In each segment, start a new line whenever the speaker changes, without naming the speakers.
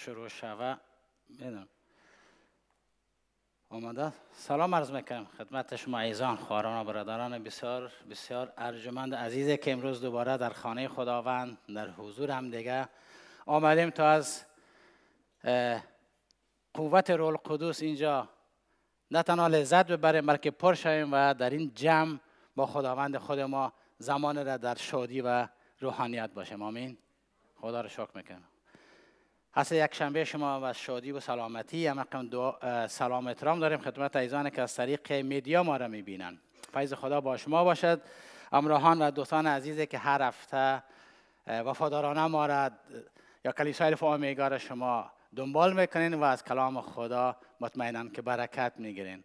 شروع شوه میدونم آمده سلام عرض میکنم خدمت شما ایزان خواران و برادران بسیار بسیار ارجمند عزیزی که امروز دوباره در خانه خداوند در حضور هم دیگه آمدیم تا از قوت رول قدوس اینجا نه تنها لذت ببریم بلکه پر شویم و در این جمع با خداوند خود ما زمان را در شادی و روحانیت باشیم آمین خدا را شکر میکنم حسن یک شنبه شما و شادی و سلامتی هم دعا سلام احترام داریم خدمت ایزان که از طریق میدیا ما را میبینن فیض خدا با شما باشد امراهان و دوستان عزیزی که هر هفته وفادارانه ما را یا کلیسای رفاه را شما دنبال میکنین و از کلام خدا مطمئنا که برکت میگیرین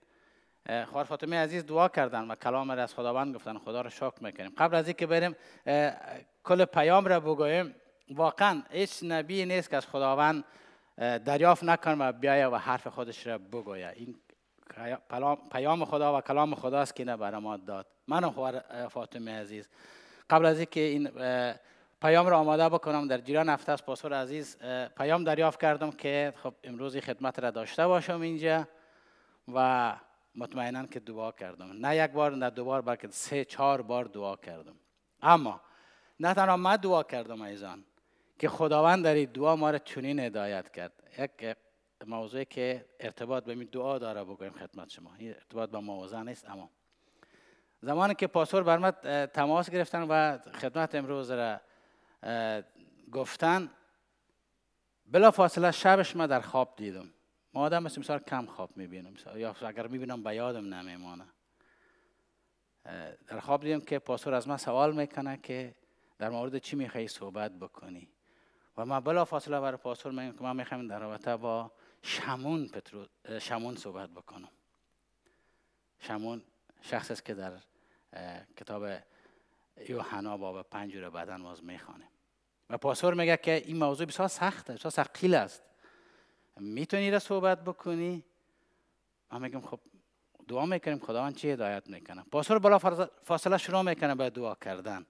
خوار فاطمه عزیز دعا کردن و کلام را از خداوند گفتن خدا را شکر میکنیم قبل از اینکه بریم کل پیام را بگویم. واقعا هیچ نبی نیست که از خداوند دریافت نکنه و بیایه و حرف خودش را بگویه این پیام خدا و کلام خداست که نه ما داد من خواهر فاطمه عزیز قبل از اینکه این پیام را آماده بکنم در جریان هفته از پاسور عزیز پیام دریافت کردم که خب امروز خدمت را داشته باشم اینجا و مطمئنا که دعا کردم نه یک بار نه دو بار بلکه سه چهار بار دعا کردم اما نه تنها من دعا کردم ایزان که خداوند در این دعا ما را چنین هدایت کرد یک موضوعی که ارتباط به این دعا داره بگویم خدمت شما این ارتباط به موضوع نیست اما زمانی که پاسور بر تماس گرفتن و خدمت امروز را گفتن بلا فاصله شبش ما در خواب دیدم ما آدم مثل مثال کم خواب میبینم یا اگر میبینم به یادم نمیمانه در خواب دیدم که پاسور از من سوال میکنه که در مورد چی میخوای صحبت بکنی و من بلا فاصله برای پاسور میگم که من میخوایم در رابطه با شمون, پترو شمون صحبت بکنم شمون شخص است که در کتاب یوحنا باب پنج رو بعدا باز میخوانیم و پاسور میگه که این موضوع بسیار سخته بسیار سقیل است میتونی را صحبت بکنی من میگم خب دعا میکنیم خداوند چی هدایت میکنه پاسور بلا فاصله شروع میکنه به دعا کردن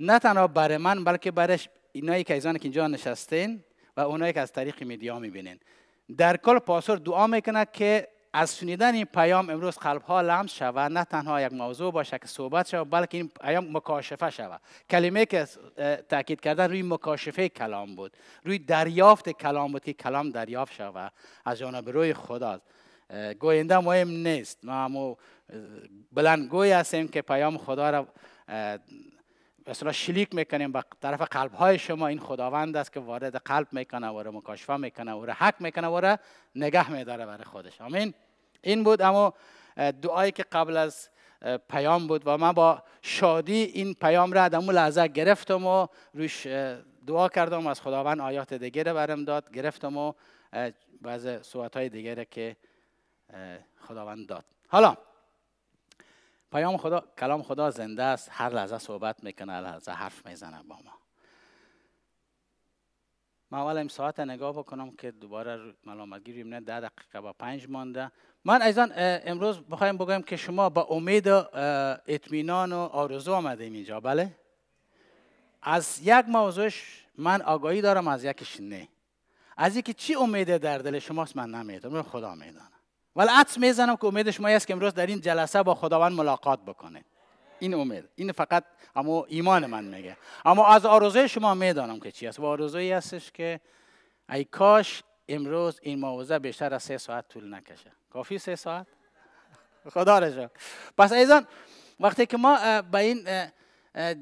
نه تنها برای من بلکه برای اینایی که ایزان که اینجا نشستین و اونایی که از طریق میدیا میبینین در کل پاسور دعا میکنه که از شنیدن این پیام امروز قلب ها لمس شود نه تنها یک موضوع باشه که صحبت شود بلکه این پیام مکاشفه شود کلمه که تاکید کردن روی مکاشفه کلام بود روی دریافت کلام بود که کلام دریافت شود از جانب روی خدا گوینده مهم نیست ما بلند گوی هستیم که پیام خدا را اصلا شلیک میکنیم به طرف قلب های شما این خداوند است که وارد قلب میکنه و رو مکاشفه میکنه و رو حق میکنه و رو نگه میداره برای خودش آمین این بود اما دعایی که قبل از پیام بود و من با شادی این پیام را در لحظه گرفتم و روش دعا کردم از خداوند آیات دیگه برم داد گرفتم و بعض صحبت های دیگه که خداوند داد حالا پیام خدا کلام خدا زنده است هر لحظه صحبت میکنه هر لحظه حرف میزنه با ما ما اول این ساعت نگاه بکنم که دوباره ملامت گیریم نه ده دقیقه با پنج مانده من ایزان امروز بخوایم بگویم که شما با امید و اطمینان و آرزو آمدیم اینجا بله از یک موضوعش من آگاهی دارم از یکش نه از یکی چی امید در دل شماست من نمیدونم خدا میدانه ولی عطس میزنم که امید شما است که امروز در این جلسه با خداوند ملاقات بکنه این امید این فقط اما ایمان من میگه اما از آرزوی شما میدانم که چی است و آرزویی هستش که ای کاش امروز این موعظه بیشتر از سه ساعت طول نکشه کافی سه ساعت خدا را پس ایزان وقتی که ما به این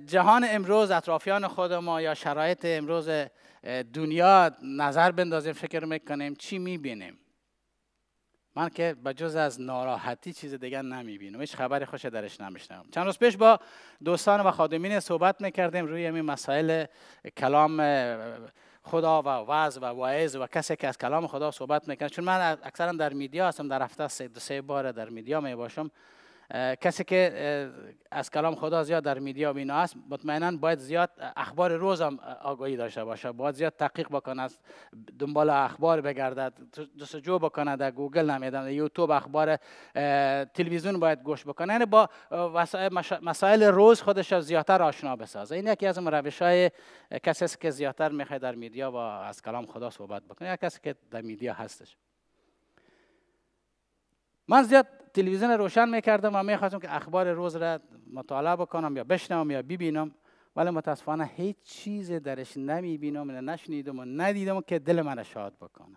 جهان امروز اطرافیان خود ما یا شرایط امروز دنیا نظر بندازیم فکر میکنیم چی میبینیم من که به جز از ناراحتی چیز دیگر نمیبینم هیچ خبر خوش درش نمیشنم چند روز پیش با دوستان و خادمین صحبت میکردیم روی این مسائل کلام خدا و وعظ و واعظ و کسی که از کلام خدا صحبت میکنه چون من اکثرا در میدیا هستم در هفته سه, سه بار در میدیا می باشم کسی که از کلام خدا زیاد در میدیا و است مطمئنا باید زیاد اخبار روز هم آگاهی داشته باشه باید زیاد تحقیق بکنه دنبال اخبار بگردد جستجو بکنه در گوگل در یوتیوب اخبار تلویزیون باید گوش بکنه یعنی با مسائل روز خودش را زیادتر آشنا بسازه این یکی از روش های کسی است که زیادتر میخواد در میدیا و از کلام خدا صحبت بکنه یا کسی که در میدیا هستش من زیاد تلویزیون روشن میکردم و میخواستم که اخبار روز را مطالعه بکنم یا بشنوم یا ببینم ولی متاسفانه هیچ چیز درش نمیبینم نه نشنیدم و ندیدم که دل من شاد بکنه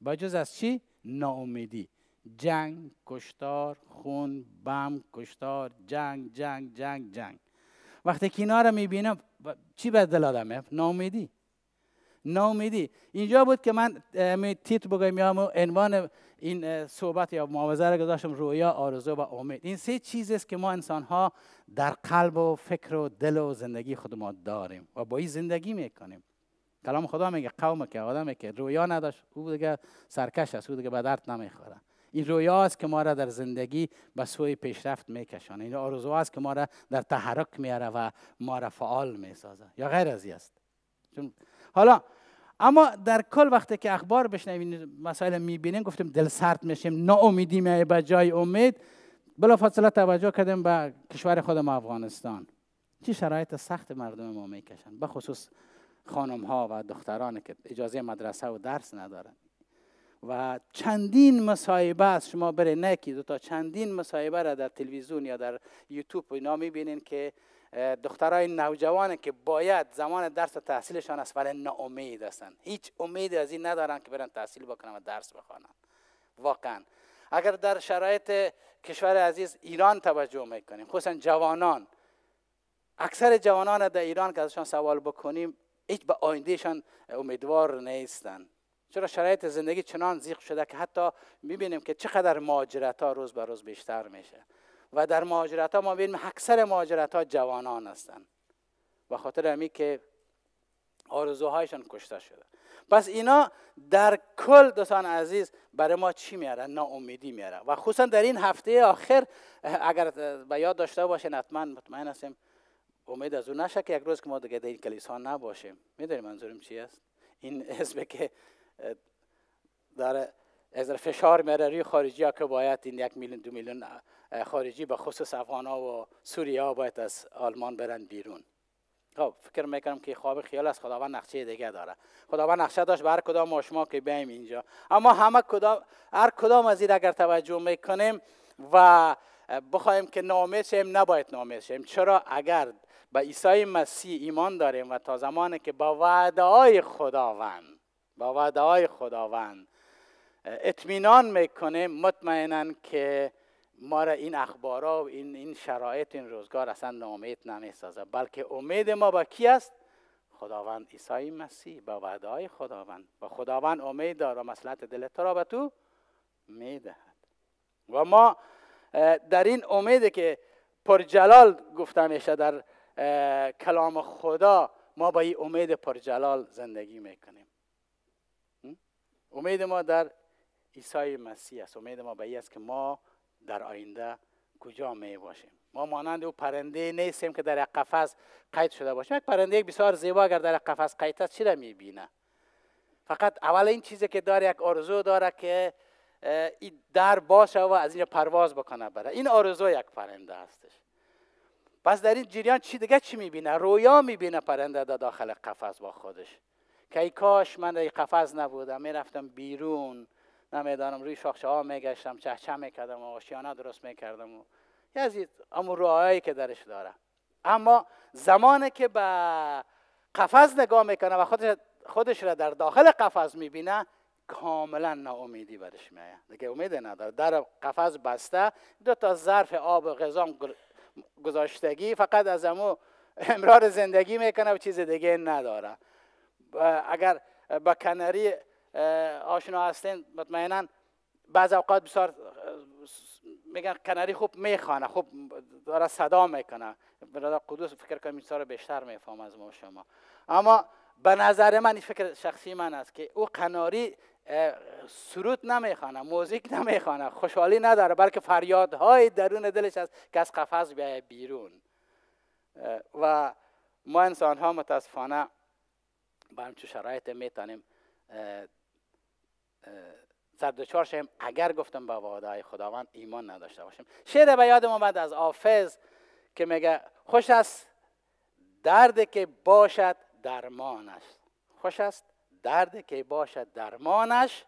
با جز از چی ناامیدی جنگ کشتار خون بم کشتار جنگ جنگ جنگ جنگ وقتی که میبینم چی به دل آدم ناامیدی ناامیدی اینجا بود که من می تیتر بگم یا عنوان این صحبت یا معاوضه را گذاشتم رویا آرزو و امید این سه چیزی است که ما انسان ها در قلب و فکر و دل و زندگی خود ما داریم و با این زندگی میکنیم کلام خدا میگه قوم که آدمی که رویا نداشت او دیگه سرکش است او دیگه به درد نمیخوره این رویا است که ما را در زندگی به سوی پیشرفت میکشانه این آرزو است که ما را در تحرک میاره و ما را فعال میسازه یا غیر از است چون حالا اما در کل وقتی که اخبار بشنوین مسائل میبینیم گفتیم دل سرد میشیم ناامیدی می به جای امید بلا فاصله توجه کردیم به کشور خودم افغانستان چی شرایط سخت مردم ما میکشن به خصوص خانم ها و دختران که اجازه مدرسه و درس ندارن و چندین مصاحبه است شما بره نکی دو تا چندین مصاحبه را در تلویزیون یا در یوتیوب اینا میبینین که دخترای نوجوان که باید زمان درس و تحصیلشان است ولی ناامید هستند هیچ امیدی از این ندارن که برن تحصیل بکنن و درس بخوانن واقعا اگر در شرایط کشور عزیز ایران توجه میکنیم خصوصا جوانان اکثر جوانان در ایران که ازشان سوال بکنیم هیچ به آیندهشان امیدوار نیستند چرا شرایط زندگی چنان زیق شده که حتی میبینیم که چقدر مهاجرت ها روز به روز بیشتر میشه و در مهاجرت ها ما بینیم اکثر مهاجرت ها جوانان هستند و خاطر همی که آرزوهایشان کشته شده پس اینا در کل دوستان عزیز برای ما چی میاره ناامیدی میاره و خصوصا در این هفته آخر اگر به یاد داشته باشین حتما مطمئن هستیم امید از اون نشه که یک روز که ما دیگه در این کلیسا نباشیم میدونی منظورم چی است این حزب که داره از فشار میره روی خارجی ها که باید این یک میلیون دو میلیون خارجی به خصوص افغان ها و سوریه ها باید از آلمان برند بیرون خب فکر میکنم که خواب خیال از خداوند نقشه دیگه داره خداوند نقشه داشت بر کدام ما شما که بیایم اینجا اما همه کدام هر کدام از این اگر توجه میکنیم و بخوایم که نامید شیم نباید نامید شیم چرا اگر به عیسی مسیح ایمان داریم و تا زمانی که با وعده های خداوند با وعده های خداوند اطمینان میکنه مطمئنا که ما را این اخبارا و این, این شرایط این روزگار اصلا نامید نمیسازه بلکه امید ما با کی است خداوند عیسی مسیح با وعده خداوند و خداوند امید داره و مسئلت دل تو را به تو میدهد و ما در این امید که پرجلال گفته میشه در کلام خدا ما با این امید پرجلال زندگی میکنیم امید ما در عیسی مسیح است امید ما به است که ما در آینده کجا می باشیم ما مانند او پرنده نیستیم که در یک قفس قید شده باشیم یک پرنده بسیار زیبا اگر در قفس قید است چی را میبینه فقط اول این چیزی که داره یک آرزو داره که این در باشه و از اینجا پرواز بکنه بره این آرزو یک پرنده هستش پس در این جریان چی دیگه چی میبینه رویا میبینه پرنده در داخل قفس با خودش که ای کاش من در قفس نبودم رفتم بیرون نمیدانم روی شاخچه ها میگشتم چهچه میکردم و آشیانه درست میکردم و یزید امور روحایی که درش داره اما زمانی که به قفس نگاه میکنه و خودش, خودش را در داخل قفس میبینه کاملا ناامیدی برش میایه دیگه امید نداره در قفس بسته دو تا ظرف آب و غذا گذاشتگی فقط از امو امرار زندگی میکنه و چیز دیگه نداره اگر به کناری آشنا هستین مطمئنا بعض اوقات بسیار میگن کناری خوب میخوانه خوب داره صدا میکنه برادر قدوس فکر کنم این رو بیشتر میفهم از ما شما اما به نظر من این فکر شخصی من است که او قناری سرود نمیخوانه موزیک نمیخوانه خوشحالی نداره بلکه فریادهای درون دلش است که از قفس بیاید بیرون و ما انسان ها متاسفانه به همچون شرایط میتانیم سردوچار هم اگر گفتم به وعده خداوند ایمان نداشته باشیم شعر به یادم آمد از حافظ که میگه خوش است درد که باشد درمانش خوش است درد که باشد درمانش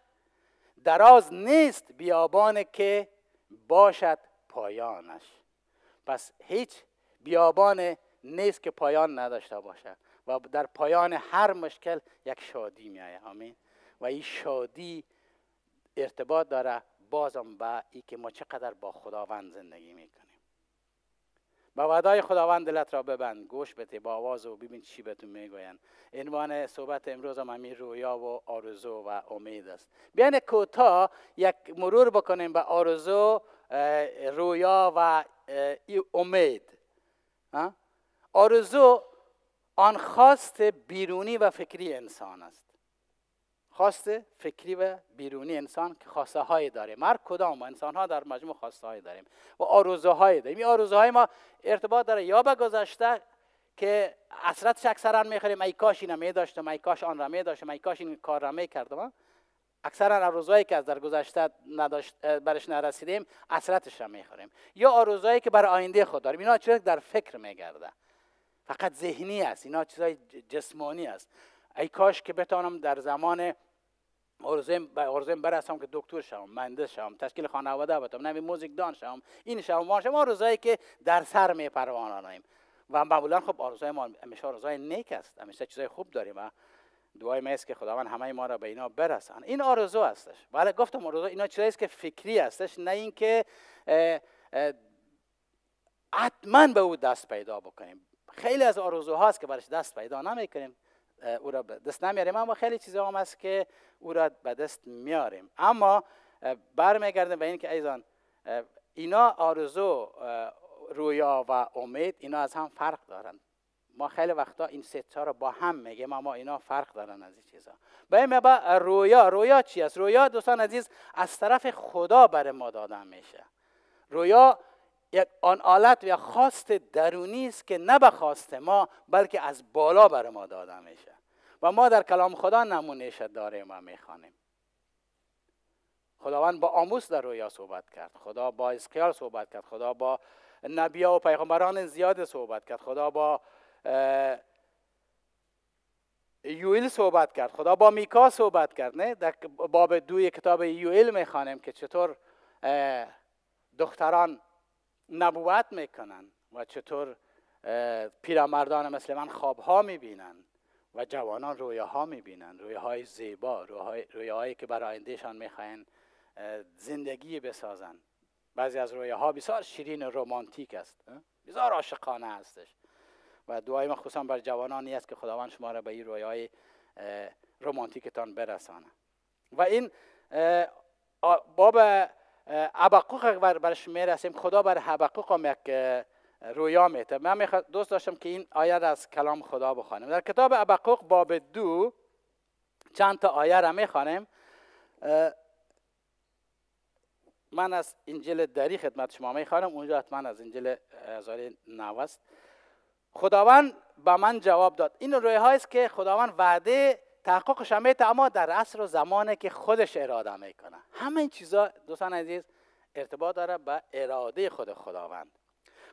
دراز نیست بیابان که باشد پایانش پس هیچ بیابان نیست که پایان نداشته باشد و در پایان هر مشکل یک شادی می آید آمین و این شادی ارتباط داره بازم به با ای که ما چقدر با خداوند زندگی میکنیم به ودای خداوند دلت را ببند گوش بده با آواز و ببین چی بهتون میگوین. عنوان صحبت امروز هم همین رویا و آرزو و امید است بیان کوتاه یک مرور بکنیم به آرزو رویا و امید آرزو آن خواست بیرونی و فکری انسان است خواست فکری و بیرونی انسان که خواسته هایی داره مرگ کدام ما انسان ها در مجموع خواسته هایی داریم و آرزه داریم این آرزه های ما ارتباط داره یا به گذشته که اثرت اکثرا میخوریم ای کاش اینو می داشتم ای کاش آن را می داشتم ای کاش این کار را می کردم اکثرا آرزوهایی که از در گذشته نداشت برش نرسیدیم اثرتش را میخوریم یا آرزوهایی که برای آینده خود داریم اینا چرا در فکر میگرده فقط ذهنی است اینا چیزای جسمانی است ای کاش که بتانم در زمان به ارزم برسم که دکتر شوم مهندس شوم تشکیل خانواده بتم نمی موزیک دان شوم این شوم ماش. شوم روزایی که در سر می پروانانیم و معمولا خب آرزوهای ما همیشه آرزوهای نیک است همیشه چیزای خوب داریم و دعای ما است که خداوند همه ما را به اینا برسان این آرزو هستش ولی بله، گفتم آرزو اینا چیزایی است که فکری هستش نه اینکه حتما به او دست پیدا بکنیم خیلی از هست که برش دست پیدا نمیکنیم او را به دست نمیاریم اما خیلی چیزا هم هست که او را به دست میاریم اما برمیگردیم به اینکه ایزان اینا آرزو رویا و امید اینا از هم فرق دارند ما خیلی وقتا این ستا رو با هم میگیم اما اینا فرق دارن از این چیزا به این با رویا رویا چی است رویا دوستان عزیز از طرف خدا بر ما داده میشه رویا یک آن آلت یا خواست درونی است که نه به ما بلکه از بالا بر ما داده میشه و ما در کلام خدا نمونه داریم و میخوانیم خداوند با آموس در رویا صحبت کرد خدا با اسقیال صحبت کرد خدا با نبیا و پیغمبران زیاد صحبت کرد خدا با یویل صحبت کرد خدا با میکا صحبت کرد نه در باب دوی کتاب یوئیل میخوانیم که چطور دختران نبوت میکنن و چطور پیرمردان مثل من خوابها میبینن و جوانان رویاها میبینن های زیبا رویاهایی که برای آیندهشان میخواین زندگی بسازن بعضی از رویاها بسیار شیرین رمانتیک است بسیار عاشقانه هستش و دعای من خصوصا بر جوانانی است که خداوند شما را به این رویای رمانتیکتان برسانه و این باب حبقوق برش میرسیم خدا بر حبقوق هم یک رویا میته من دوست داشتم که این آیه را از کلام خدا بخوانیم در کتاب حبقوق باب دو چند تا آیه را میخوانیم من از انجیل دری خدمت شما میخوانم اونجا حتما از انجیل نو است خداوند به من جواب داد این رویه است که خداوند وعده تحقق هم اما در عصر و زمانه که خودش اراده میکنه همه این چیزا دوستان عزیز ارتباط داره به اراده خود خداوند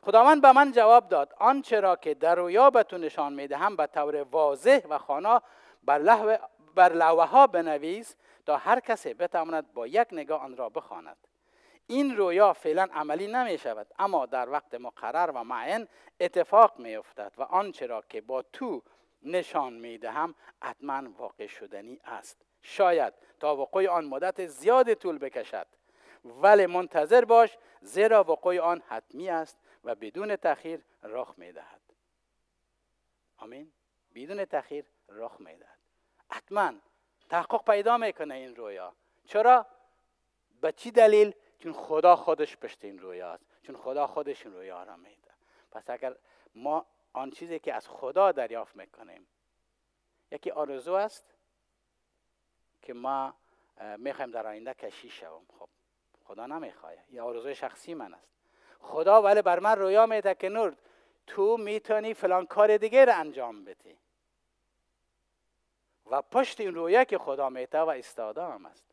خداوند به من جواب داد آنچه را که در رویا به نشان هم به طور واضح و خانا بر لحوه بر لوه ها بنویس تا هر کسی بتواند با یک نگاه آن را بخواند این رویا فعلا عملی نمی شود اما در وقت مقرر و معین اتفاق می افتد و آنچه را که با تو نشان هم حتما واقع شدنی است شاید تا وقوع آن مدت زیاد طول بکشد ولی منتظر باش زیرا وقوع آن حتمی است و بدون تاخیر رخ میدهد آمین بدون تاخیر رخ میدهد حتما تحقق پیدا میکنه این رویا چرا به چی دلیل چون خدا خودش پشت این رویا است چون خدا خودش این رویا را میده پس اگر ما آن چیزی که از خدا دریافت میکنیم یکی آرزو است که ما میخوایم در آینده کشی شوم خب خدا نمیخواه یا آرزو شخصی من است خدا ولی بر من رویا میده که نور تو میتونی فلان کار دیگه را انجام بدی و پشت این رویا که خدا میته و استاده هم است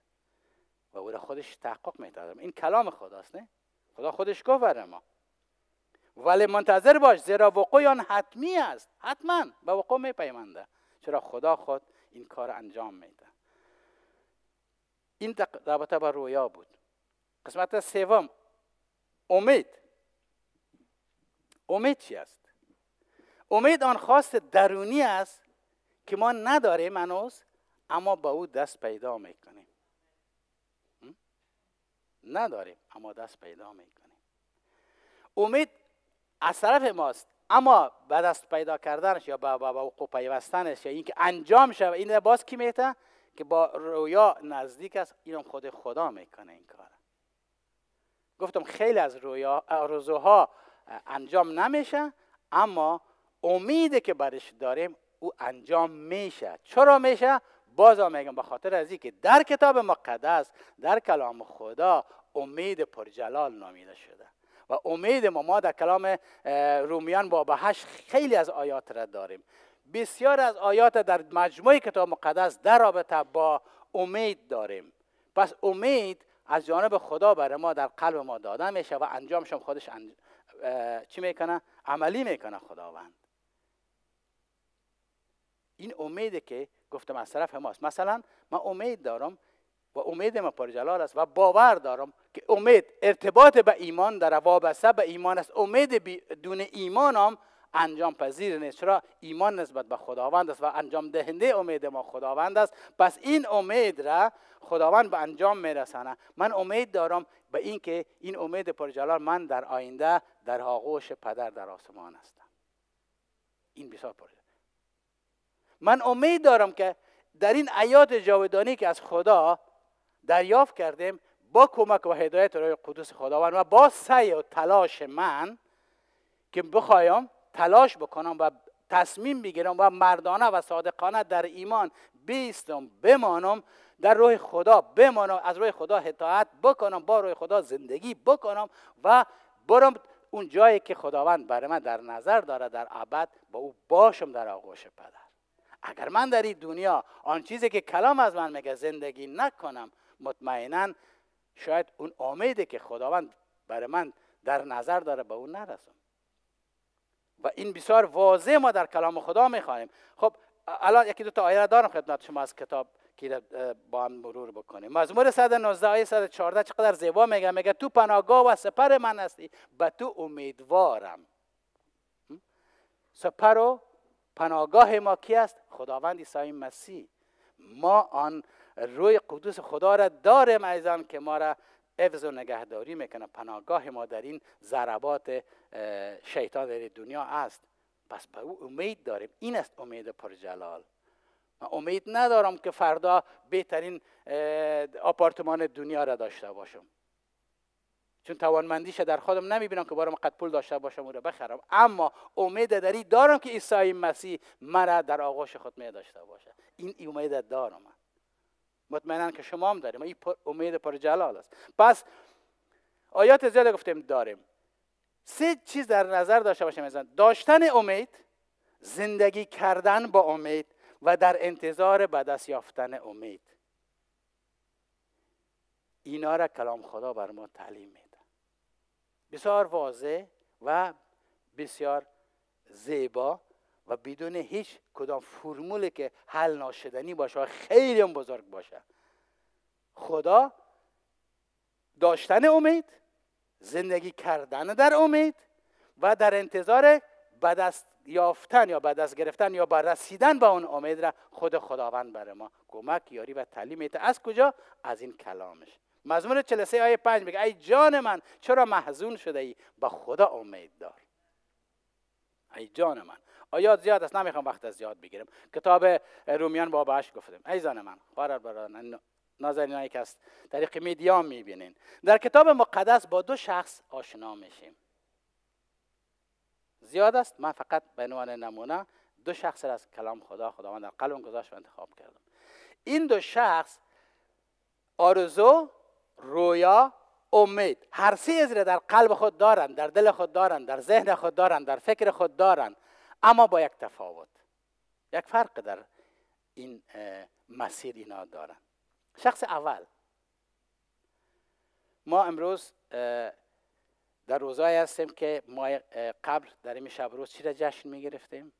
و او خودش تحقق میده این کلام خداست نه خدا خودش گفت ما ولی منتظر باش زیرا وقوع آن حتمی است حتما به وقوع میپیمنده چرا خدا خود این کار انجام میده این رابطه با رویا بود قسمت سوم امید امید چی است امید آن خواست درونی است که ما نداریم هنوز اما به او دست پیدا میکنیم نداریم اما دست پیدا میکنیم امید از طرف ماست اما به دست پیدا کردنش یا به وقوع پیوستنش یا اینکه انجام شود این باز کی میته که با رویا نزدیک است اینم خود خدا میکنه این کار گفتم خیلی از رویا آرزوها انجام نمیشه اما امیدی که برش داریم او انجام میشه چرا میشه باز میگم به خاطر از که در کتاب مقدس در کلام خدا امید پرجلال نامیده شده و امید ما ما در کلام رومیان باب هشت خیلی از آیات را داریم بسیار از آیات در مجموع کتاب مقدس در رابطه با امید داریم پس امید از جانب خدا برای ما در قلب ما داده میشه و انجامش خودش چی میکنه عملی میکنه خداوند این امیده که گفتم از طرف ماست مثلا من امید دارم و امید ما پر جلال است و باور دارم که امید ارتباط به ایمان در وابسته به ایمان است امید بدون ایمان هم انجام پذیر نیست چرا ایمان نسبت به خداوند است و انجام دهنده امید ما خداوند است پس این امید را خداوند به انجام میرسانه من امید دارم به اینکه این امید پرجلال من در آینده در آغوش پدر در آسمان هستم این بسیار پر من امید دارم که در این آیات جاودانی که از خدا دریافت کردیم با کمک و هدایت روی قدوس خداوند و با سعی و تلاش من که بخوایم تلاش بکنم و تصمیم بگیرم و مردانه و صادقانه در ایمان بیستم بمانم در روح خدا بمانم از روی خدا هدایت بکنم با روی خدا زندگی بکنم و برم اون جایی که خداوند برای من در نظر داره در عبد با او باشم در آغوش پدر اگر من در این دنیا آن چیزی که کلام از من میگه زندگی نکنم مطمئنا شاید اون امیده که خداوند برای من در نظر داره به اون نرسم و این بسیار واضح ما در کلام خدا میخوایم خب الان یکی دو تا آیه دارم خدمت شما از کتاب که با هم مرور بکنیم مزمور 119 آیه 114 چقدر زیبا میگه میگه تو پناهگاه و سپر من هستی به تو امیدوارم سپر و پناهگاه ما کی است خداوند عیسی مسیح ما آن روی قدوس خدا را داریم ایزان که ما را حفظ و نگهداری میکنه پناهگاه ما در این ضربات شیطان در دنیا است پس به او امید داریم این است امید پرجلال من امید ندارم که فردا بهترین آپارتمان دنیا را داشته باشم چون توانمندیش در خودم نمیبینم که بارم قد پول داشته باشم او را بخرم اما امید داری. دارم که عیسی مسیح مرا در آغوش خود می داشته باشه این امید دارم مطمئنا که شما هم داریم این پر امید پر جلال است پس آیات زیاد گفتیم داریم سه چیز در نظر داشته باشیم ازن. داشتن امید زندگی کردن با امید و در انتظار به دست یافتن امید اینا را کلام خدا بر ما تعلیم میده بسیار واضح و بسیار زیبا و بدون هیچ کدام فرمولی که حل ناشدنی باشه و خیلی هم بزرگ باشه خدا داشتن امید زندگی کردن در امید و در انتظار به دست یافتن یا به دست گرفتن یا به رسیدن به اون امید را خود خداوند بر ما کمک یاری و تعلیم میده از کجا از این کلامش مزمور 43 آیه 5 میگه ای جان من چرا محزون شده ای به خدا امید دار ای جان من آیات زیاد است نمیخوام وقت از زیاد بگیرم کتاب رومیان با 8 گفتیم ایزان من خواهر برادران ناظرینایی که از طریق میدیا میبینین در کتاب مقدس با دو شخص آشنا میشیم زیاد است من فقط به عنوان نمونه دو شخص را از کلام خدا خداوند در قلبم گذاشت و انتخاب کردم این دو شخص آرزو رویا امید هر سه از در قلب خود دارند در دل خود دارند در ذهن خود دارند در فکر خود دارند اما با یک تفاوت یک فرق در این مسیر اینا دارن شخص اول ما امروز در روزایی هستیم که ما قبل در این شب روز چی را جشن می گرفتیم؟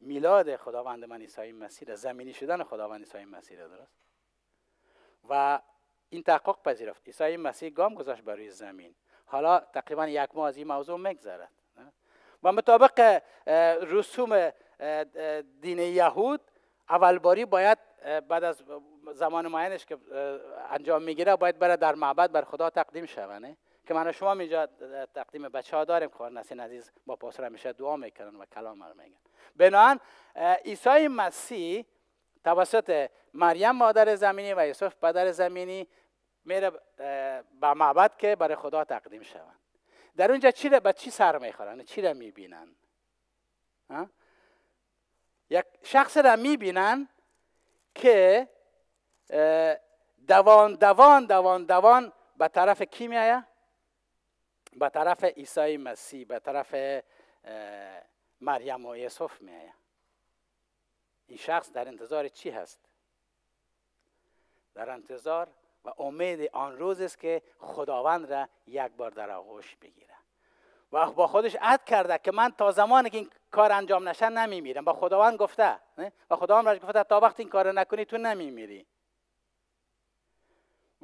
میلاد خداوند من عیسی مسیح زمینی شدن خداوند عیسی مسیح درست و این تحقق پذیرفت عیسی مسیح گام گذاشت برای زمین حالا تقریبا یک ماه از این موضوع میگذرد و مطابق رسوم دین یهود اولباری باید بعد از زمان معینش که انجام میگیره باید بره در معبد بر خدا تقدیم شونه که من شما اینجا تقدیم بچه ها داریم نسین عزیز با پاسر همیشه دعا میکنن و کلام رو میگن بنابراین عیسی مسیح توسط مریم مادر زمینی و یوسف پدر زمینی میره به معبد که برای خدا تقدیم شوند در اونجا چی به چی سر میخورن چی را میبینن یک شخص را میبینن که دوان دوان دوان دوان به طرف کی میایه به طرف عیسی مسیح به طرف مریم و یوسف میایه این شخص در انتظار چی هست در انتظار و امید آن روز است که خداوند را یک بار در آغوش بگیره و با خودش عد کرده که من تا زمانی که این کار انجام نشه نمیمیرم با خداوند گفته و خداوند راش گفته تا وقتی این کار نکنی تو نمیمیری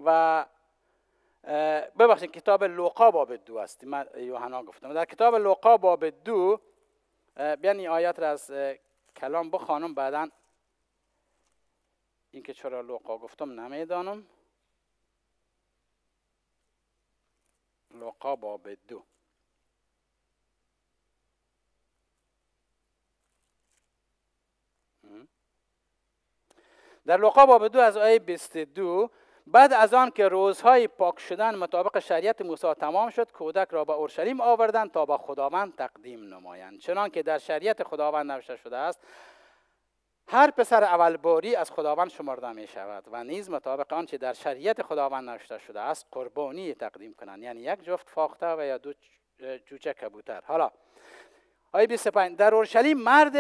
و ببخشید کتاب لوقا باب دو است من یوحنا گفتم در کتاب لوقا باب دو بیان این آیات را از کلام بخوانم بعدا اینکه چرا لوقا گفتم نمیدانم باب دو در لوقا باب دو از آیه 22 بعد از آن که روزهای پاک شدن مطابق شریعت موسی تمام شد کودک را به اورشلیم آوردند تا به خداوند تقدیم نمایند چنان که در شریعت خداوند نوشته شده است هر پسر اولباری از خداوند شمرده می شود و نیز مطابق آنچه در شریعت خداوند نوشته شده است قربانی تقدیم کنند یعنی یک جفت فاخته و یا دو جوجه کبوتر حالا آیه 25 در اورشلیم مرد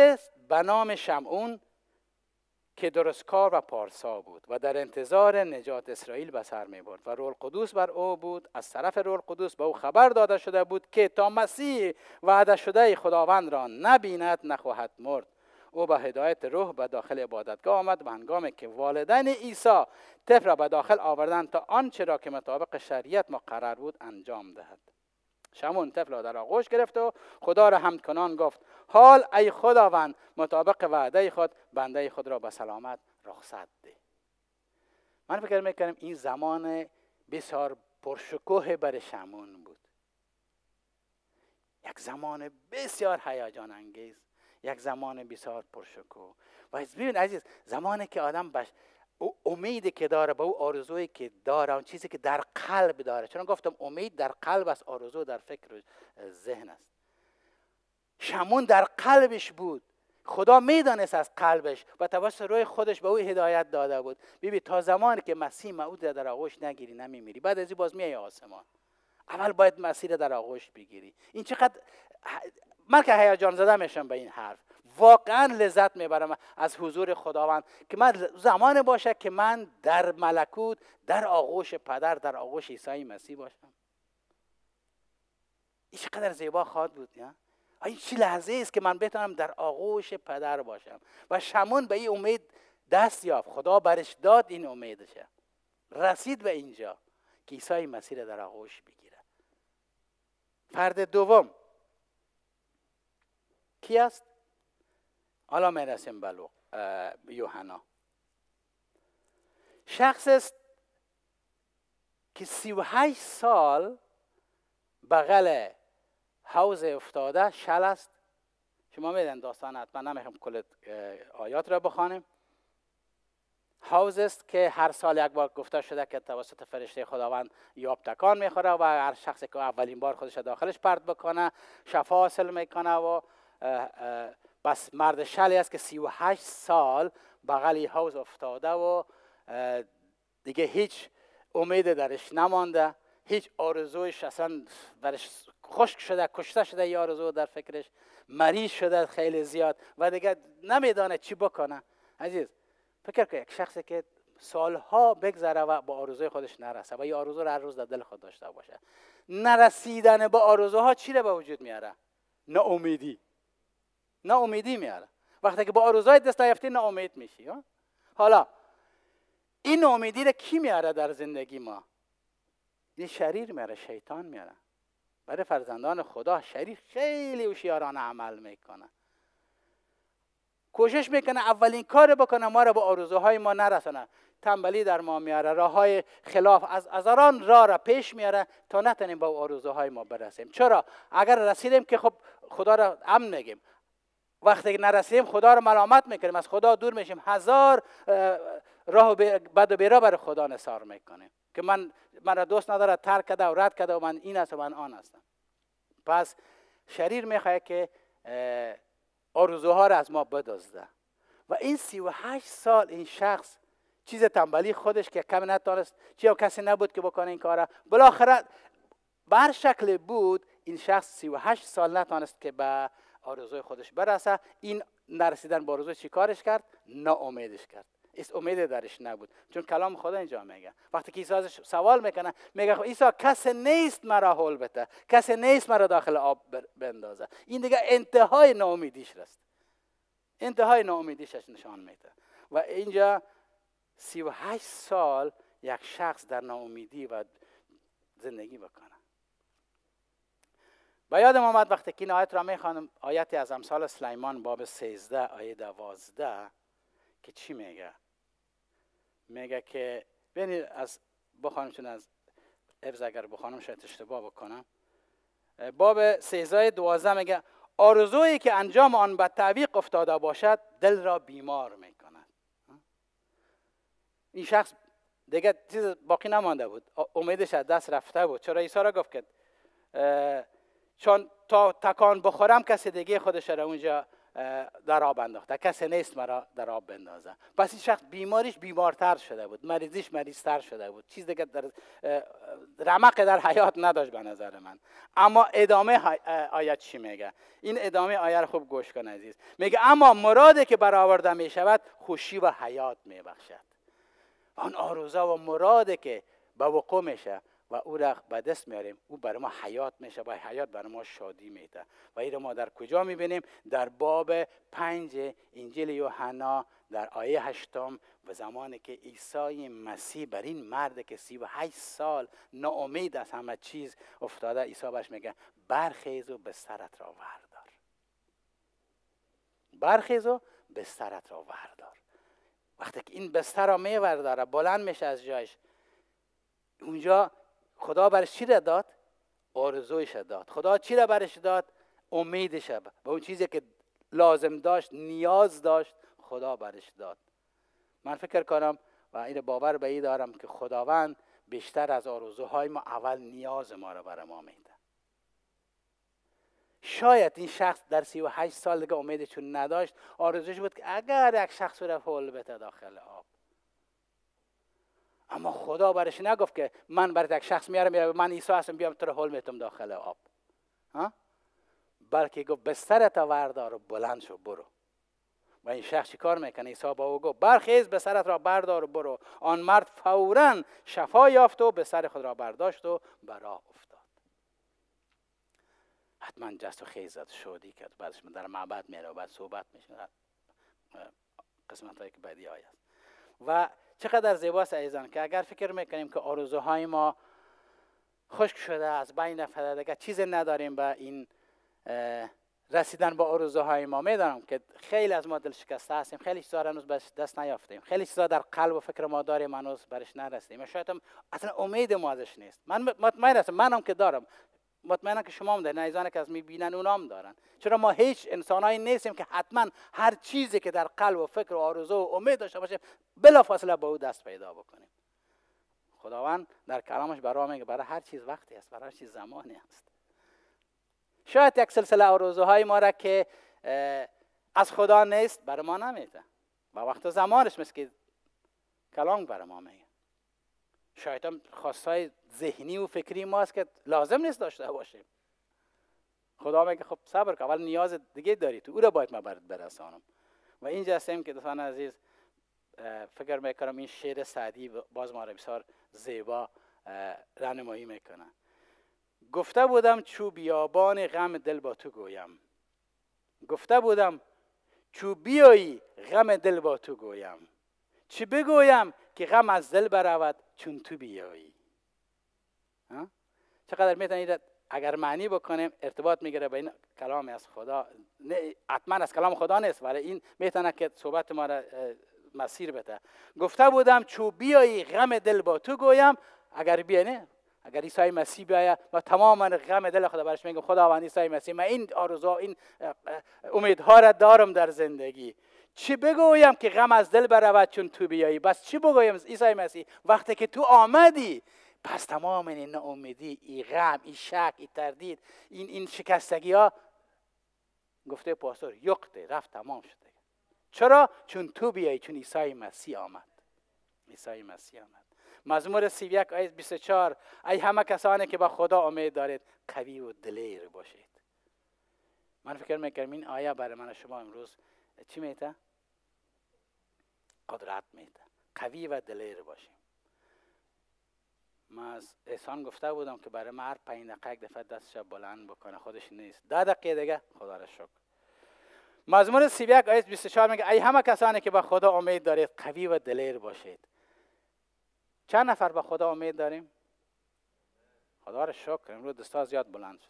به نام شمعون که درستکار و پارسا بود و در انتظار نجات اسرائیل به سر می برد و رول قدوس بر او بود از طرف رول قدوس به او خبر داده شده بود که تا مسیح وعده شده خداوند را نبیند نخواهد مرد او به هدایت روح به داخل عبادتگاه آمد و هنگامی که والدین عیسی طفل را به داخل آوردند تا آنچه را که مطابق شریعت مقرر بود انجام دهد شمون طفل را در آغوش گرفت و خدا را حمد کنان گفت حال ای خداوند مطابق وعده خود بنده خود را به سلامت رخصت ده من فکر میکنم این زمان بسیار پرشکوه بر شمون بود یک زمان بسیار هیجان انگیز یک زمان بسیار پرشکو و ببین عزیز زمانی که آدم بش او امیدی که داره به او آرزویی که داره اون چیزی که در قلب داره چون گفتم امید در قلب است آرزو در فکر و ذهن است شمون در قلبش بود خدا میدانست از قلبش و توسط روی خودش به او هدایت داده بود بیبی تا زمانی که مسیح موعود در آغوش نگیری نمیمیری بعد از این باز میای آسمان اول باید مسیر در آغوش بگیری این چقدر من که هیجان زده میشم به این حرف واقعا لذت میبرم از حضور خداوند که من زمان باشه که من در ملکوت در آغوش پدر در آغوش عیسی مسیح باشم چقدر زیبا خواهد بود نه؟ این چی لحظه است که من بتونم در آغوش پدر باشم و شمون به این امید دست یافت خدا برش داد این امیدشه رسید به اینجا که عیسی مسیح را در آغوش بگیره فرد دوم کی است حالا میرسیم بلو یوحنا شخص است که سی و سال بغل حوز افتاده شل است شما میدن داستان حتما نمیخوام کل آیات را بخوانیم حوز است که هر سال یک بار گفته شده که توسط فرشته خداوند یاب تکان میخوره و هر شخصی که اولین بار خودش داخلش پرد بکنه شفا حاصل میکنه و بس مرد شلی است که 38 سال بغل حوز افتاده و دیگه هیچ امید درش نمانده هیچ آرزویش اصلا برش خشک شده کشته شده یا آرزو در فکرش مریض شده خیلی زیاد و دیگه نمیدانه چی بکنه عزیز فکر کن یک شخصی که سالها بگذره و با آرزوی خودش نرسه و یه آرزو رو هر روز در دل خود داشته باشه نرسیدن با آرزوها چی رو به وجود میاره ناامیدی ناامیدی میاره وقتی که با آرزوهای دست یافتی ناامید میشی حالا این ناامیدی را کی میاره در زندگی ما این شریر میاره شیطان میاره برای فرزندان خدا شریر خیلی هوشیارانه عمل میکنه کوشش میکنه اولین کار بکنه ما را به آرزوهای ما نرسانه تنبلی در ما میاره راه های خلاف از ازران راه را پیش میاره تا نتونیم به آرزوهای ما برسیم چرا اگر رسیدیم که خب خدا را امن نگیم وقتی نرسیم خدا رو ملامت میکنیم از خدا دور میشیم هزار راه بد و بیرا برای خدا نثار میکنیم که من مرا دوست نداره ترک کده و رد کده و من این است و من آن هستم پس شریر میخواد که آرزوها را از ما بدازده و این سی و هشت سال این شخص چیز تنبلی خودش که کم نتانست چیا کسی نبود که بکنه این کارا بالاخره بر شکل بود این شخص سی و هشت سال نتانست که به آرزوی خودش برسه این نرسیدن به آرزو چی کارش کرد ناامیدش کرد اس امید درش نبود چون کلام خدا اینجا میگه وقتی که عیسی ازش سوال میکنه میگه خب عیسی کس نیست مرا حل بده کس نیست مرا داخل آب بندازه این دیگه انتهای ناامیدیش راست. انتهای ناامیدیشش نشان میده و اینجا سی و هشت سال یک شخص در ناامیدی و زندگی بکنه و یادم آمد وقتی که این آیت را خوانم آیتی از امثال سلیمان باب 13 آیه 12 که چی میگه میگه که ببینید از چون از حفظ اگر بخوانم شاید اشتباه بکنم باب 13 12 میگه آرزویی که انجام آن به تعویق افتاده باشد دل را بیمار میکند این شخص دیگه چیز باقی نمانده بود امیدش از دست رفته بود چرا عیسی را گفت که چون تا تکان بخورم کسی دیگه خودش را اونجا در آب انداخته کسی نیست مرا در آب بندازه پس این شخص بیماریش بیمارتر شده بود مریضیش مریضتر شده بود چیز دیگه در رمق در حیات نداشت به نظر من اما ادامه آیت چی میگه این ادامه آیه خوب گوش کن عزیز میگه اما مرادی که برآورده شود خوشی و حیات میبخشد آن آروزا و مرادی که به وقوع میشه و او را به دست میاریم او بر ما حیات میشه و حیات بر ما شادی میده و این را ما در کجا میبینیم در باب پنج انجیل یوحنا در آیه هشتم و زمانی که عیسی مسیح بر این مرد که سی و هشت سال ناامید از همه چیز افتاده عیسی برش میگه برخیز و به سرت را وردار برخیز و به سرت را وردار وقتی که این بستر را میورداره بلند میشه از جایش اونجا خدا برش چی را داد؟ آرزویش داد خدا چی را برش داد؟ امیدش را به اون چیزی که لازم داشت نیاز داشت خدا برش داد من فکر کنم و این باور به ای دارم که خداوند بیشتر از آرزوهای ما اول نیاز ما را بر ما میده شاید این شخص در سی و هشت سال دیگه امیدشون نداشت آرزوش بود که اگر یک شخص را فول بده داخل اما خدا برش نگفت که من برات یک شخص میارم میارم من عیسی هستم بیام تو رو حل میتم داخل آب ها بلکه گفت تا وردار و بلند شو برو و این شخص چی کار میکنه عیسی با او گفت برخیز به سرت را بردار و برو آن مرد فورا شفا یافت و به سر خود را برداشت و به راه افتاد حتما جست و خیز زد کرد بعدش در معبد میره و بعد صحبت میشه قسمت هایی که بعدی آید و چقدر زیباست ایزان که اگر فکر میکنیم که آرزوهای ما خشک شده از بین رفته دیگه چیز نداریم به این رسیدن به آرزوهای ما میدانم که خیلی از ما دل شکسته هستیم خیلی چیزا هنوز به دست نیافتیم خیلی چیزا در قلب و فکر ما داریم هنوز برش نرسیدیم شاید هم اصلا امید ما ازش نیست من مطمئن هستم منم که دارم مطمئنا که شما هم دارین ایزان که از میبینن اونام دارن چرا ما هیچ انسانایی نیستیم که حتما هر چیزی که در قلب و فکر و آرزو و امید داشته باشیم بلا فاصله به او دست پیدا بکنیم خداوند در کلامش برای میگه برای هر چیز وقتی است برای هر چیز زمانی است شاید یک سلسله آرزوهای ما را که از خدا نیست برای ما نمیده با وقت زمانش مثل که کلام برای ما میگه شاید خواستای ذهنی و فکری ما است که لازم نیست داشته باشیم خدا میگه خب صبر کن اول نیاز دیگه داری تو او را باید ما برد برسانم و اینجا هستیم که دوستان عزیز فکر میکنم این شعر سعدی باز ما را بسیار زیبا رنمایی میکنه گفته بودم چو بیابان غم دل با تو گویم گفته بودم چو بیایی غم دل با تو گویم چی بگویم که غم از دل برود چون تو بیایی چقدر میتونید اگر معنی بکنیم ارتباط میگیره به این کلام از خدا حتما از کلام خدا نیست ولی این میتونه که صحبت ما را مسیر بده گفته بودم چو بیایی غم دل با تو گویم اگر بیانه، اگر عیسی مسیح بیاید ما تمام غم دل خدا برش میگم خداوند عیسی مسیح من این آرزو این امیدها را دارم در زندگی چی بگویم که غم از دل برود چون تو بیایی بس چی بگویم عیسی مسیح وقتی که تو آمدی پس تمام این ناامیدی این غم این شک این تردید این این شکستگی ها گفته پاسور یقته رفت تمام شده چرا چون تو بیایی چون عیسی مسیح آمد عیسی مسیح آمد مزمور 31 آیه 24 ای همه کسانی که با خدا امید دارید قوی و دلیر باشید من فکر میکردم این آیه برای من شما امروز چی میته؟ قدرت میته قوی و دلیر باشیم ما از احسان گفته بودم که برای مرد پنج دقیقه یک دفعه دستش بلند بکنه خودش نیست ده دقیقه دیگه خدا را شکر مزمور 31 بیست 24 میگه ای همه کسانی که به خدا امید دارید قوی و دلیر باشید چند نفر به خدا امید داریم خدا را شکر امروز دستا زیاد بلند شد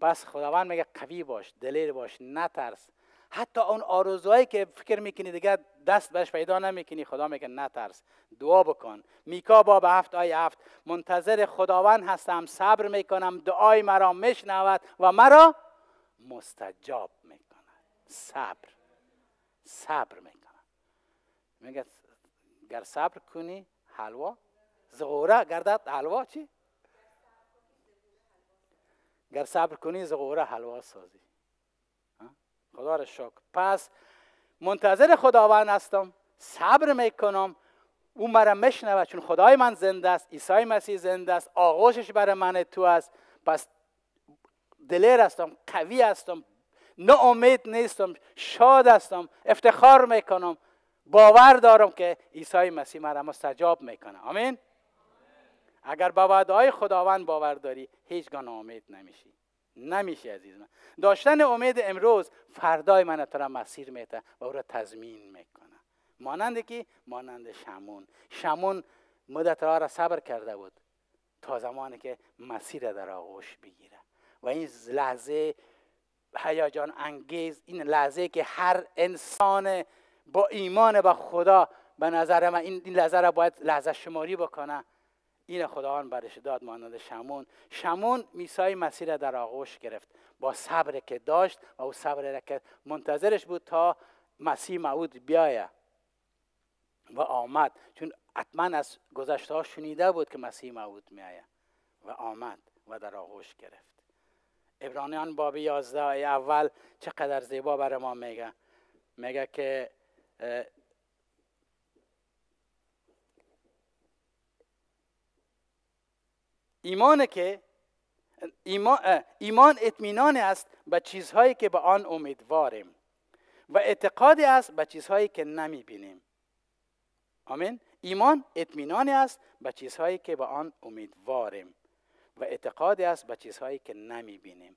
پس خداوند میگه قوی باش دلیر باش نترس حتی اون آرزوهایی که فکر میکنی دیگه دست بهش پیدا نمیکنی خدا میگه نترس دعا بکن میکا باب هفت آی هفت منتظر خداوند هستم صبر میکنم دعای مرا میشنود و مرا مستجاب میکنه صبر صبر میکنه میگه گر صبر کنی حلوا زغوره گردد حلوا چی گر صبر کنی زغوره حلوا سازی خدا را شکر پس منتظر خداوند هستم صبر میکنم او مرا میشنوه چون خدای من زنده است عیسی مسیح زنده است آغوشش برای من تو است پس دلیر هستم قوی هستم امید نیستم شاد هستم افتخار میکنم باور دارم که عیسی مسیح مرا مستجاب میکنه آمین اگر به وعده های خداوند باور داری هیچگاه ناامید امید نمیشی نمیشه عزیز من داشتن امید امروز فردای من را مسیر میته و او را تضمین میکنه مانند که مانند شمون شمون مدت را صبر کرده بود تا زمانی که مسیر در آغوش بگیره و این لحظه هیجان انگیز این لحظه که هر انسان با ایمان به خدا به نظر من این لحظه را باید لحظه شماری بکنه این خداوند برش داد مانند شمون شمون میسای مسیح در آغوش گرفت با صبر که داشت و او صبر را که منتظرش بود تا مسیح معود بیاید و آمد چون حتما از گذشته ها شنیده بود که مسیح معود میایه و آمد و در آغوش گرفت ابرانیان باب 11 اول چقدر زیبا بر ما میگه میگه که ایمان که ایمان, اطمینان است به چیزهایی که به آن امیدواریم و اعتقادی است به چیزهایی که نمی بینیم آمین ایمان اطمینان است به چیزهایی که به آن امیدواریم و اعتقادی است به چیزهایی که نمی بینیم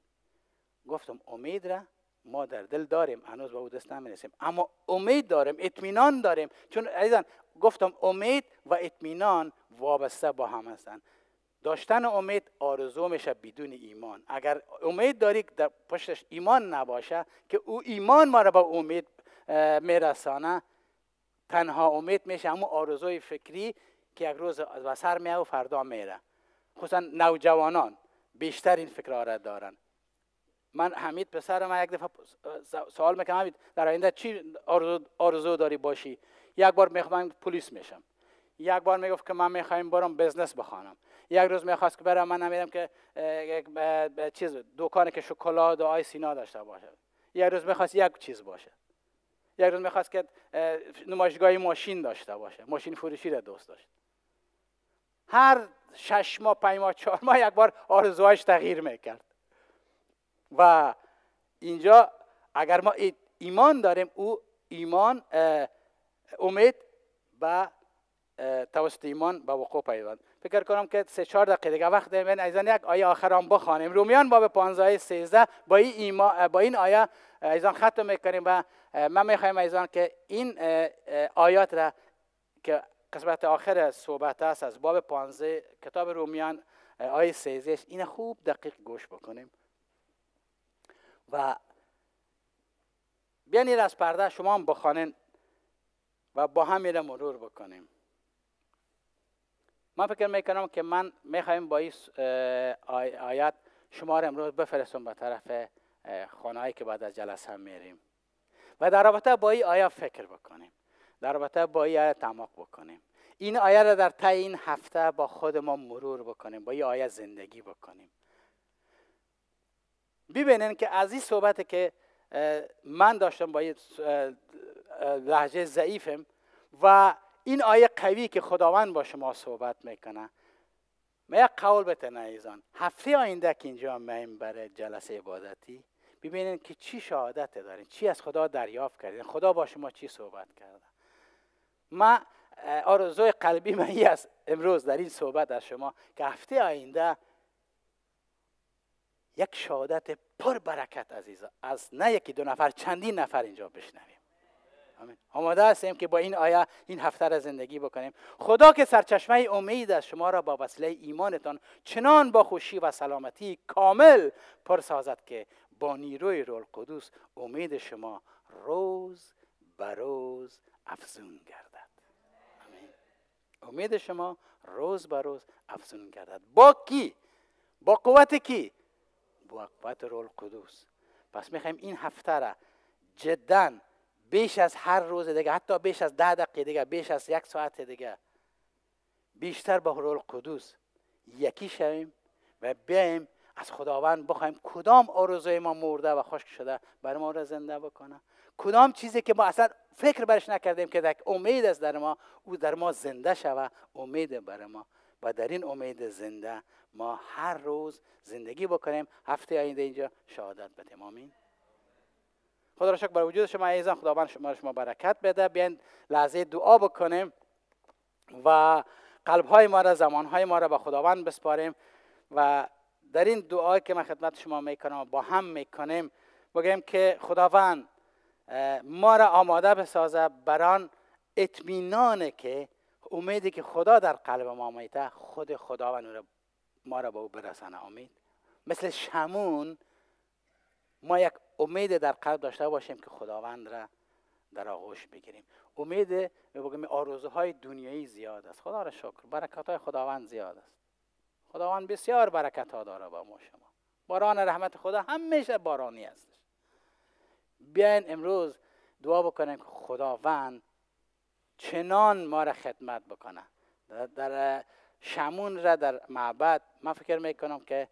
گفتم امید را ما در دل داریم هنوز به او دست رسیم اما امید داریم اطمینان داریم چون عزیزان گفتم امید و اطمینان وابسته با هم هستند داشتن امید آرزو میشه بدون ایمان اگر امید داری در پشتش ایمان نباشه که او ایمان ما را به امید میرسانه تنها امید میشه اما آرزوی فکری که یک روز از سر میه و فردا میره خصوصا نوجوانان بیشتر این فکر را دارن من حمید پسر من یک دفعه سوال میکنم حمید در آینده چی آرزو, آرزو داری باشی یک بار میخوام پلیس میشم یک بار میگفت که من میخوایم برم بزنس بخوانم یک روز میخواست که برم من نمیدم که یک چیز دکان که شکلات و آی داشته باشه یک روز میخواست یک چیز باشه یک روز میخواست که نمایشگاه ماشین داشته باشه ماشین فروشی را دوست داشت هر شش ماه پنج ماه چهار ماه یک بار آرزوهایش تغییر میکرد و اینجا اگر ما ایمان داریم او ایمان امید و توسط ایمان به وقوع پیوند فکر کنم که سه چهار دقیقه دیگه وقت داریم من ایزان یک آیه آخر هم بخوانیم رومیان باب 15 13 با این با این آیه ایزان ختم میکنیم و من میخوایم ایزان که این آیات را که قسمت آخر صحبت است از باب 15 کتاب رومیان آیه 13 این خوب دقیق گوش بکنیم و بیانید از پرده شما هم بخوانین و با هم مرور بکنیم من فکر میکنم که من میخوایم با این آیت شما را امروز بفرستم به طرف خانهایی که بعد از جلسه میریم و در رابطه با این آیه فکر بکنیم در رابطه با این آیه تماق بکنیم این آیه را در طی این هفته با خود ما مرور بکنیم با این آیه زندگی بکنیم ببینین که از این صحبت که من داشتم با این لحجه ضعیفم و این آیه قوی که خداوند با شما صحبت میکنه ما یک قول بتن ایزان هفته آینده که اینجا میم برای جلسه عبادتی ببینین که چی شهادت دارین چی از خدا دریافت کردین خدا با شما چی صحبت کرده ما آرزوی قلبی من است امروز در این صحبت از شما که هفته آینده یک شهادت پر برکت عزیزا از نه یکی دو نفر چندین نفر اینجا بشنویم آمین آماده هستیم که با این آیه این هفته را زندگی بکنیم خدا که سرچشمه امید از شما را با وسیله ایمانتان چنان با خوشی و سلامتی کامل پرسازد که با نیروی رول قدوس امید شما روز به روز افزون گردد آمین امید شما روز به روز افزون گردد با کی با قوت کی با قوت رول قدوس پس میخوایم این هفته را جدا بیش از هر روز دیگه حتی بیش از ده دقیقه دیگه بیش از یک ساعت دیگه بیشتر با روح قدوس یکی شویم و بیایم از خداوند بخوایم کدام آرزوی ما مرده و خشک شده بر ما را زنده بکنه کدام چیزی که ما اصلا فکر برش نکردیم که یک امید است در ما او در ما زنده شوه امید بر ما و در این امید زنده ما هر روز زندگی بکنیم هفته آینده اینجا شهادت بدیم آمین خدا را شکر بر وجود شما عزیزان خداوند شما شما برکت بده بیاین لحظه دعا بکنیم و قلب های ما را زمان های ما را به خداوند بسپاریم و در این دعایی که من خدمت شما میکنم با هم میکنیم بگیم که خداوند ما را آماده بسازه بران اطمینان که امیدی که خدا در قلب ما میته خود خداوند ما را به او برسانه امید مثل شمون ما یک امید در قلب داشته باشیم که خداوند را در آغوش بگیریم امید بگم آرزوهای دنیایی زیاد است خدا را شکر برکت های خداوند زیاد است خداوند بسیار برکت ها داره با ما شما باران رحمت خدا همیشه بارانی است. بیاین امروز دعا بکنیم که خداوند چنان ما را خدمت بکنه در شمون را در معبد من فکر کنم که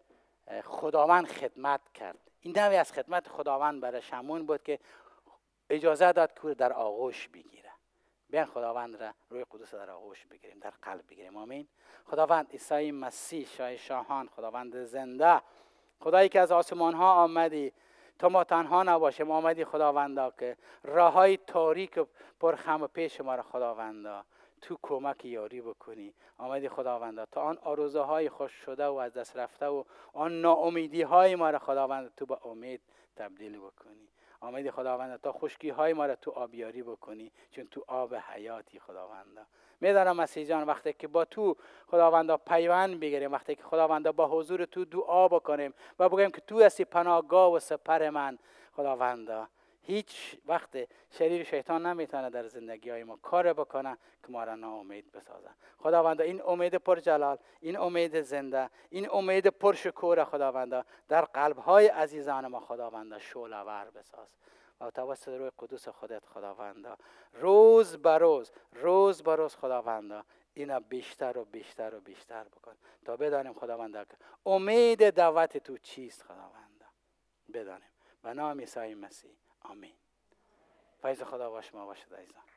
خداوند خدمت کرد این دمی از خدمت خداوند برای شمون بود که اجازه داد که در آغوش بگیره بیان خداوند را روی قدوس در آغوش بگیریم در قلب بگیریم آمین خداوند عیسی مسیح شاه شاهان خداوند زنده خدایی که از آسمان ها آمدی تا ما تنها نباشیم آمدی خداوندا که راه های تاریک پرخم و پیش ما را خداوندا تو کمک یاری بکنی آمدی خداوندا تا آن آرزه های خوش شده و از دست رفته و آن ناامیدی های ما را خداوند تو به امید تبدیل بکنی آمدی خداوند تا خشکی های ما را تو آبیاری بکنی چون تو آب حیاتی خداوند میدانم مسیح جان وقتی که با تو خداوند پیوند بگیریم وقتی که خداوند با حضور تو دعا بکنیم و بگویم که تو هستی پناهگاه و سپر من خداوند هیچ وقت شریر شیطان نمیتونه در زندگی های ما کار بکنه که ما را ناامید بسازه خداوندا این امید پر جلال این امید زنده این امید پر شکور خداوند در قلب های عزیزان ما خداوند شعله بساز و توسط روی قدوس خودت خداوند روز به روز روز به روز خداوندا اینا بیشتر و بیشتر و بیشتر بکن تا بدانیم خداوند امید دعوت تو چیست خداوند بدانیم به نام عیسی مسیح آمین فیض خدا با شما باشد